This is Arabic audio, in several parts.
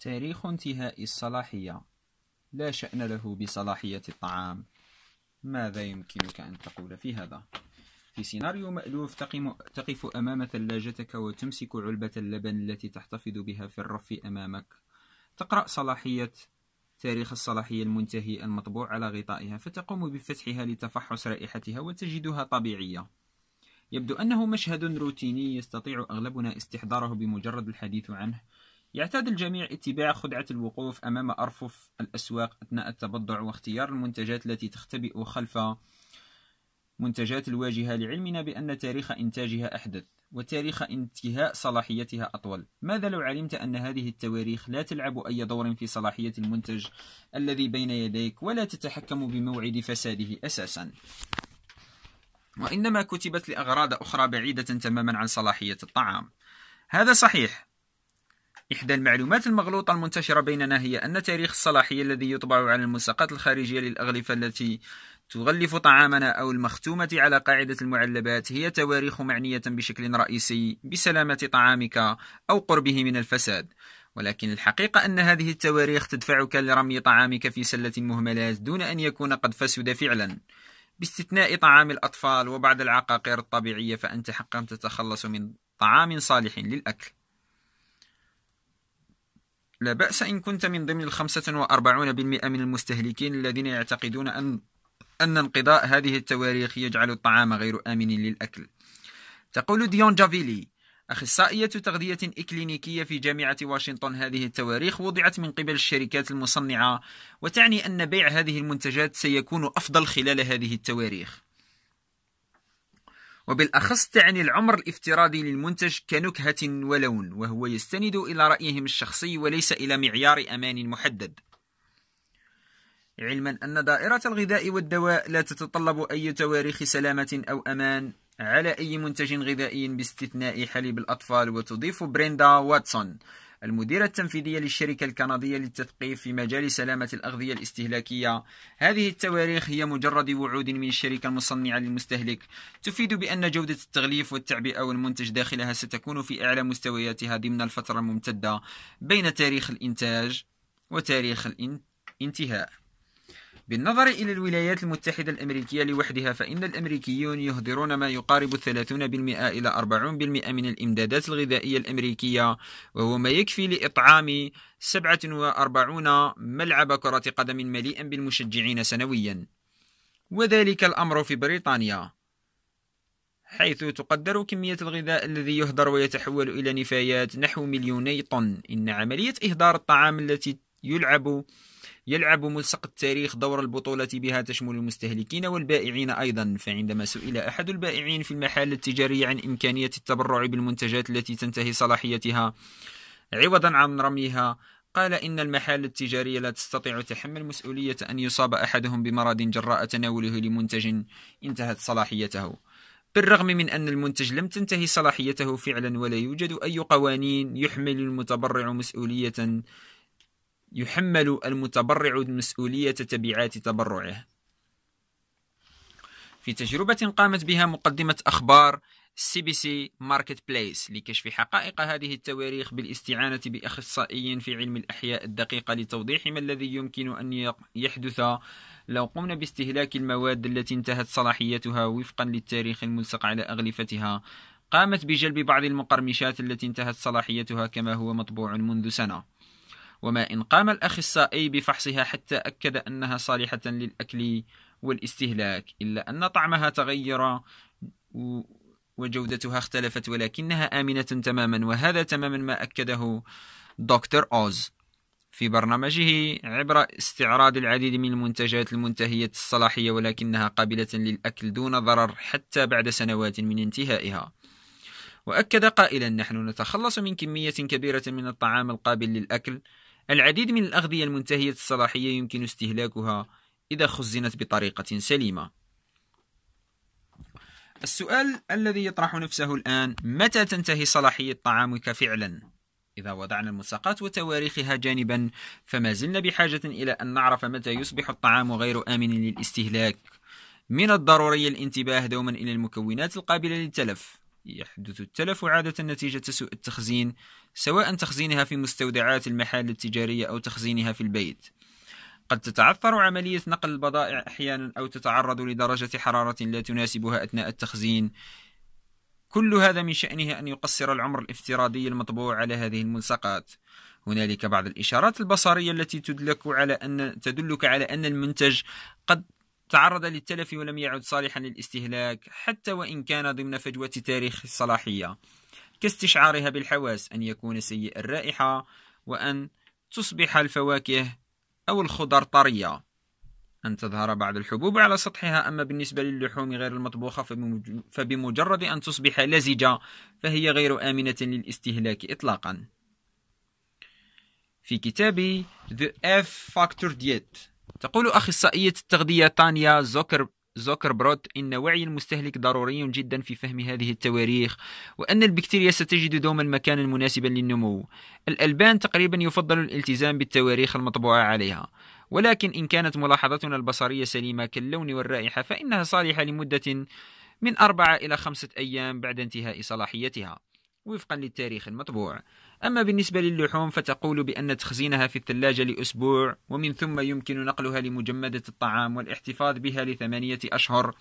تاريخ انتهاء الصلاحية لا شأن له بصلاحية الطعام ماذا يمكنك أن تقول في هذا؟ في سيناريو مألوف تقف أمام ثلاجتك وتمسك علبة اللبن التي تحتفظ بها في الرف أمامك تقرأ صلاحية تاريخ الصلاحية المنتهي المطبوع على غطائها فتقوم بفتحها لتفحص رائحتها وتجدها طبيعية يبدو أنه مشهد روتيني يستطيع أغلبنا استحضاره بمجرد الحديث عنه يعتاد الجميع اتباع خدعة الوقوف أمام أرفف الأسواق أثناء التبضع واختيار المنتجات التي تختبئ خلف منتجات الواجهة لعلمنا بأن تاريخ إنتاجها أحدث وتاريخ انتهاء صلاحيتها أطول ماذا لو علمت أن هذه التواريخ لا تلعب أي دور في صلاحية المنتج الذي بين يديك ولا تتحكم بموعد فساده أساسا وإنما كتبت لأغراض أخرى بعيدة تماما عن صلاحية الطعام هذا صحيح إحدى المعلومات المغلوطة المنتشرة بيننا هي أن تاريخ الصلاحية الذي يطبع على الملصقات الخارجية للأغلفة التي تغلف طعامنا أو المختومة على قاعدة المعلبات هي تواريخ معنية بشكل رئيسي بسلامة طعامك أو قربه من الفساد ولكن الحقيقة أن هذه التواريخ تدفعك لرمي طعامك في سلة المهملات دون أن يكون قد فسد فعلا باستثناء طعام الأطفال وبعض العقاقير الطبيعية فأنت حقا تتخلص من طعام صالح للأكل لا بأس إن كنت من ضمن الخمسة وأربعون بالمئة من المستهلكين الذين يعتقدون أن أن انقضاء هذه التواريخ يجعل الطعام غير آمن للأكل تقول ديون جافيلي أخصائية تغذية إكلينيكية في جامعة واشنطن هذه التواريخ وضعت من قبل الشركات المصنعة وتعني أن بيع هذه المنتجات سيكون أفضل خلال هذه التواريخ وبالأخص تعني العمر الافتراضي للمنتج كنكهة ولون وهو يستند إلى رأيهم الشخصي وليس إلى معيار أمان محدد علما أن دائرة الغذاء والدواء لا تتطلب أي تواريخ سلامة أو أمان على أي منتج غذائي باستثناء حليب الأطفال وتضيف بريندا واتسون المديرة التنفيذية للشركة الكندية للتثقيف في مجال سلامة الأغذية الاستهلاكية هذه التواريخ هي مجرد وعود من الشركة المصنعة للمستهلك تفيد بأن جودة التغليف والتعبئة والمنتج داخلها ستكون في أعلى مستوياتها ضمن الفترة الممتدة بين تاريخ الإنتاج وتاريخ الانتهاء بالنظر إلى الولايات المتحدة الأمريكية لوحدها فإن الأمريكيون يهدرون ما يقارب 30% إلى 40% من الإمدادات الغذائية الأمريكية وهو ما يكفي لإطعام 47 ملعب كرة قدم مليئا بالمشجعين سنويا وذلك الأمر في بريطانيا حيث تقدر كمية الغذاء الذي يهدر ويتحول إلى نفايات نحو مليوني طن إن عملية إهدار الطعام التي يلعب يلعب ملصق التاريخ دور البطولة بها تشمل المستهلكين والبائعين أيضا فعندما سئل أحد البائعين في المحال التجاري عن إمكانية التبرع بالمنتجات التي تنتهي صلاحيتها عوضا عن رميها قال إن المحال التجارية لا تستطيع تحمل مسؤولية أن يصاب أحدهم بمرض جراء تناوله لمنتج انتهت صلاحيته بالرغم من أن المنتج لم تنتهي صلاحيته فعلا ولا يوجد أي قوانين يحمل المتبرع مسؤولية يحمل المتبرع مسؤولية تبعات تبرعه في تجربة قامت بها مقدمة أخبار سي بي سي ماركت بليس لكشف حقائق هذه التواريخ بالاستعانة بأخصائي في علم الأحياء الدقيقة لتوضيح ما الذي يمكن أن يحدث لو قمنا باستهلاك المواد التي انتهت صلاحيتها وفقا للتاريخ الملصق على أغلفتها قامت بجلب بعض المقرمشات التي انتهت صلاحيتها كما هو مطبوع منذ سنة وما إن قام الأخصائي بفحصها حتى أكد أنها صالحة للأكل والاستهلاك إلا أن طعمها تغير وجودتها اختلفت ولكنها آمنة تماما وهذا تماما ما أكده دكتور أوز في برنامجه عبر استعراض العديد من المنتجات المنتهية الصلاحية ولكنها قابلة للأكل دون ضرر حتى بعد سنوات من انتهائها وأكد قائلا نحن نتخلص من كمية كبيرة من الطعام القابل للأكل العديد من الأغذية المنتهية الصلاحية يمكن استهلاكها إذا خزنت بطريقة سليمة السؤال الذي يطرح نفسه الآن متى تنتهي صلاحية طعامك فعلا؟ إذا وضعنا الملصقات وتواريخها جانبا فما زلنا بحاجة إلى أن نعرف متى يصبح الطعام غير آمن للاستهلاك من الضروري الانتباه دوما إلى المكونات القابلة للتلف يحدث التلف عادة نتيجة سوء التخزين سواء تخزينها في مستودعات المحال التجارية أو تخزينها في البيت قد تتعثر عملية نقل البضائع أحيانا أو تتعرض لدرجة حرارة لا تناسبها أثناء التخزين كل هذا من شأنه أن يقصر العمر الافتراضي المطبوع على هذه الملصقات هنالك بعض الإشارات البصرية التي تدلك على أن تدلك على أن المنتج قد تعرض للتلف ولم يعد صالحا للاستهلاك حتى وإن كان ضمن فجوة تاريخ الصلاحية كاستشعارها بالحواس أن يكون سيء الرائحة وأن تصبح الفواكه أو الخضر طرية أن تظهر بعض الحبوب على سطحها أما بالنسبة للحوم غير المطبوخة فبمجرد أن تصبح لزجة فهي غير آمنة للاستهلاك إطلاقا في كتابي The F Factor Diet تقول أخصائية التغذية تانيا زوكر زوكربروت إن وعي المستهلك ضروري جدا في فهم هذه التواريخ وأن البكتيريا ستجد دوما مكانا مناسبا للنمو الألبان تقريبا يفضل الالتزام بالتواريخ المطبوعة عليها ولكن إن كانت ملاحظتنا البصرية سليمة كاللون والرائحة فإنها صالحة لمدة من أربعة إلى خمسة أيام بعد انتهاء صلاحيتها وفقا للتاريخ المطبوع أما بالنسبة للحوم فتقول بأن تخزينها في الثلاجة لأسبوع ومن ثم يمكن نقلها لمجمدة الطعام والاحتفاظ بها لثمانية أشهر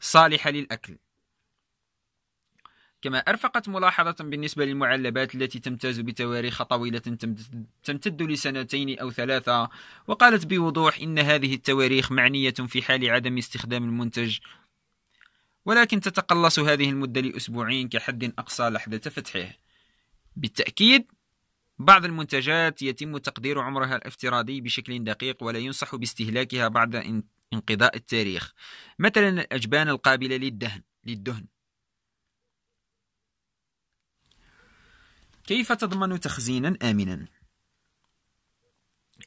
صالحة للأكل كما أرفقت ملاحظة بالنسبة للمعلبات التي تمتاز بتواريخ طويلة تمتد لسنتين أو ثلاثة وقالت بوضوح إن هذه التواريخ معنية في حال عدم استخدام المنتج ولكن تتقلص هذه المدة لأسبوعين كحد أقصى لحظة فتحه بالتأكيد بعض المنتجات يتم تقدير عمرها الافتراضي بشكل دقيق ولا ينصح باستهلاكها بعد انقضاء التاريخ مثلا الأجبان القابلة للدهن للدهن كيف تضمن تخزينا آمنا؟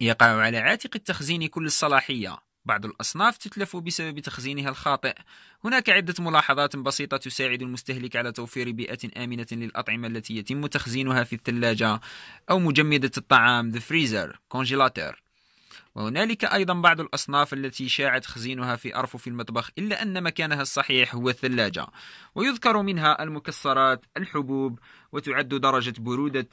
يقع على عاتق التخزين كل الصلاحية بعض الأصناف تتلف بسبب تخزينها الخاطئ. هناك عدة ملاحظات بسيطة تساعد المستهلك على توفير بيئة آمنة للأطعمة التي يتم تخزينها في الثلاجة أو مجمدة الطعام the freezer congelator. وهنالك أيضا بعض الأصناف التي شاع تخزينها في أرفف المطبخ إلا أن مكانها الصحيح هو الثلاجة ويذكر منها المكسرات الحبوب وتعد درجة برودة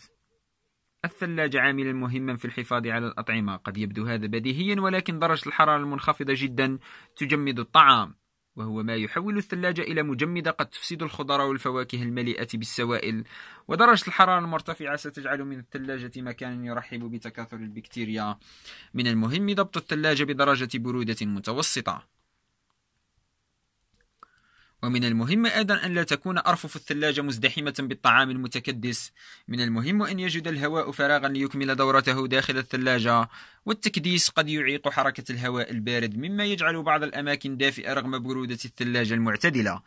الثلاجة عاملا مهما في الحفاظ على الأطعمة قد يبدو هذا بديهيا ولكن درجة الحرارة المنخفضة جدا تجمد الطعام وهو ما يحول الثلاجة إلى مجمدة قد تفسد الخضار والفواكه المليئة بالسوائل ودرجة الحرارة المرتفعة ستجعل من الثلاجة مكانا يرحب بتكاثر البكتيريا من المهم ضبط الثلاجة بدرجة برودة متوسطة ومن المهم أيضا أن لا تكون أرفف الثلاجة مزدحمة بالطعام المتكدس من المهم أن يجد الهواء فراغا ليكمل دورته داخل الثلاجة والتكديس قد يعيق حركة الهواء البارد مما يجعل بعض الأماكن دافئة رغم برودة الثلاجة المعتدلة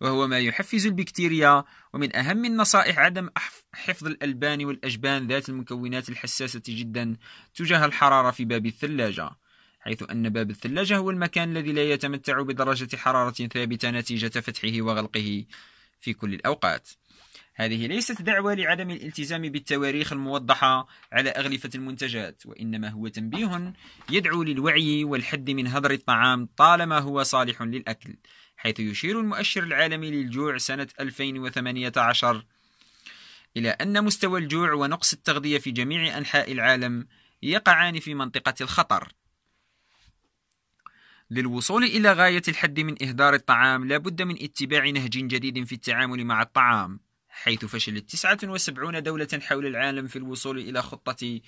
وهو ما يحفز البكتيريا ومن أهم النصائح عدم حفظ الألبان والأجبان ذات المكونات الحساسة جدا تجاه الحرارة في باب الثلاجة حيث أن باب الثلاجة هو المكان الذي لا يتمتع بدرجة حرارة ثابتة نتيجة فتحه وغلقه في كل الأوقات. هذه ليست دعوة لعدم الالتزام بالتواريخ الموضحة على أغلفة المنتجات، وإنما هو تنبيه يدعو للوعي والحد من هدر الطعام طالما هو صالح للأكل، حيث يشير المؤشر العالمي للجوع سنة 2018 إلى أن مستوى الجوع ونقص التغذية في جميع أنحاء العالم يقعان في منطقة الخطر. للوصول إلى غاية الحد من إهدار الطعام لابد من اتباع نهج جديد في التعامل مع الطعام حيث فشلت 79 دولة حول العالم في الوصول إلى خطة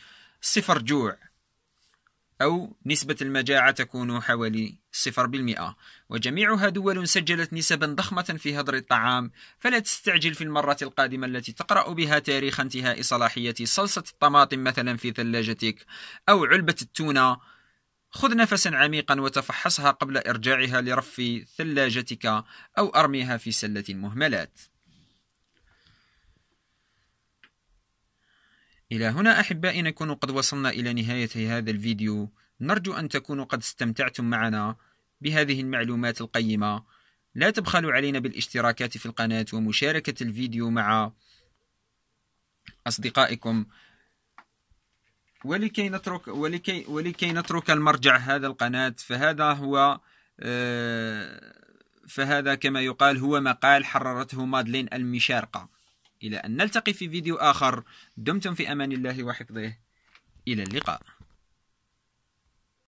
صفر جوع أو نسبة المجاعة تكون حوالي 0% وجميعها دول سجلت نسبا ضخمة في هدر الطعام فلا تستعجل في المرة القادمة التي تقرأ بها تاريخ انتهاء صلاحية صلصة الطماطم مثلا في ثلاجتك أو علبة التونة خذ نفسا عميقا وتفحصها قبل إرجاعها لرف ثلاجتك أو أرميها في سلة المهملات إلى هنا أحبائي نكون قد وصلنا إلى نهاية هذا الفيديو نرجو أن تكونوا قد استمتعتم معنا بهذه المعلومات القيمة لا تبخلوا علينا بالاشتراكات في القناة ومشاركة الفيديو مع أصدقائكم ولكي نترك ولكي ولكي نترك المرجع هذا القناة فهذا هو آه، فهذا كما يقال هو مقال حررته مادلين المشارقة إلى أن نلتقي في فيديو آخر دمتم في أمان الله وحفظه إلى اللقاء